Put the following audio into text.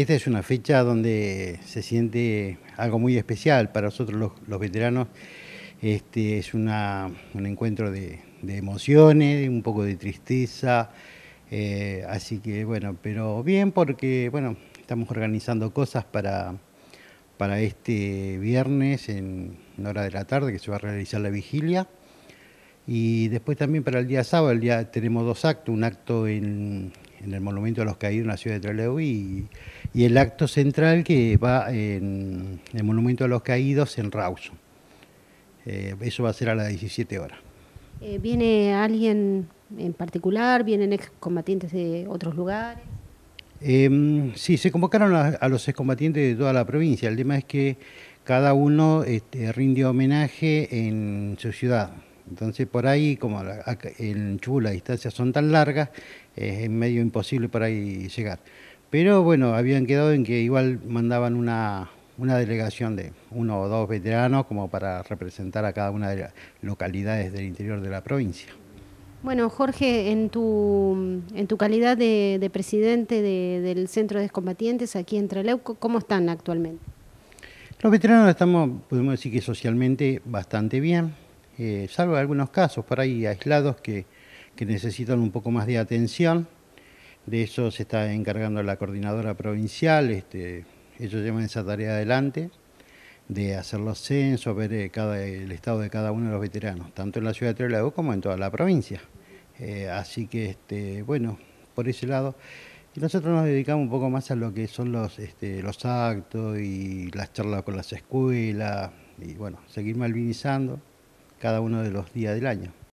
Esta es una fecha donde se siente algo muy especial para nosotros los, veteranos. Este es un encuentro de, emociones, un poco de tristeza. Eh, así que bueno, pero bien porque bueno, estamos organizando cosas para, para este viernes en hora de la tarde que se va a realizar la vigilia. Y después también para el día sábado, el día tenemos dos actos, un acto en, en el Monumento a los Caídos en la ciudad de Trelew y y el acto central que va en el Monumento a los Caídos en Rauso. Eh, eso va a ser a las 17 horas. Eh, ¿Viene alguien en particular? ¿Vienen excombatientes de otros lugares? Em, sí, se convocaron a, los excombatientes de toda la provincia. El tema es que cada uno este, rindió homenaje en su ciudad. Entonces, por ahí, como en Chubut las distancias son tan largas, es medio imposible para ahí llegar. Pero bueno, habían quedado en que igual mandaban una, una delegación de uno o dos veteranos como para representar a cada una de las localidades del interior de la provincia. Bueno, Jorge, en tu, en tu calidad de, presidente del Centro de Descombatientes aquí en Traleuco, ¿cómo están actualmente? Los veteranos estamos, podemos decir que socialmente bastante bien, eh, salvo algunos casos por ahí aislados que, que necesitan un poco más de atención de eso se está encargando la coordinadora provincial, este, ellos llevan esa tarea adelante de hacer los censos, ver eh, el estado de cada uno de los veteranos, tanto en la ciudad de Trelew como en toda la provincia. Eh, así que, este, bueno, por ese lado. Y nosotros nos dedicamos un poco más a lo que son los, este, los actos y las charlas con las escuelas, y bueno, seguir malvinizando cada uno de los días del año.